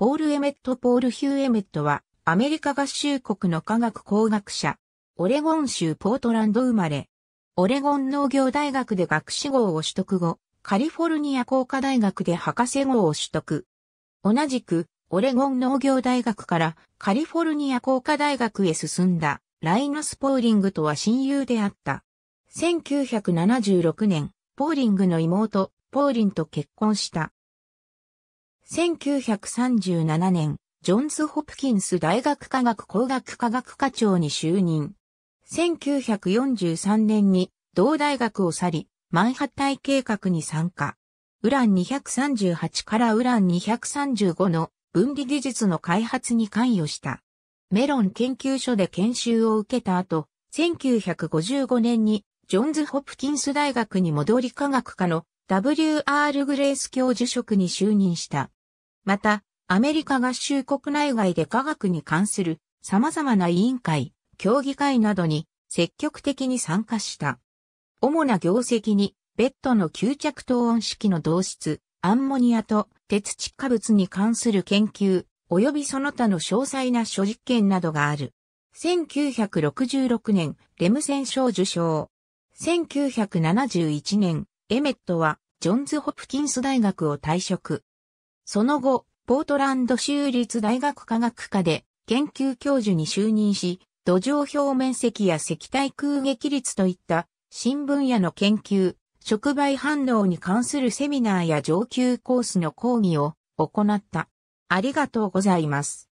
ポール・エメット・ポール・ヒュー・エメットは、アメリカ合衆国の科学工学者、オレゴン州ポートランド生まれ、オレゴン農業大学で学士号を取得後、カリフォルニア工科大学で博士号を取得。同じく、オレゴン農業大学からカリフォルニア工科大学へ進んだ、ライナス・ポーリングとは親友であった。1976年、ポーリングの妹、ポーリンと結婚した。1937年、ジョンズ・ホプキンス大学科学工学科学科長に就任。1943年に同大学を去り、マンハッタイ計画に参加。ウラン238からウラン235の分離技術の開発に関与した。メロン研究所で研修を受けた後、1955年にジョンズ・ホプキンス大学に戻り科学科の W.R. グレース教授職に就任した。また、アメリカ合衆国内外で科学に関する様々な委員会、協議会などに積極的に参加した。主な業績に、ベッドの吸着等温式の導出、アンモニアと鉄窒化物に関する研究、及びその他の詳細な諸実験などがある。1966年、レムセン賞受賞。1971年、エメットは、ジョンズ・ホプキンス大学を退職。その後、ポートランド州立大学科学科で研究教授に就任し、土壌表面積や石体空撃率といった新分野の研究、触媒反応に関するセミナーや上級コースの講義を行った。ありがとうございます。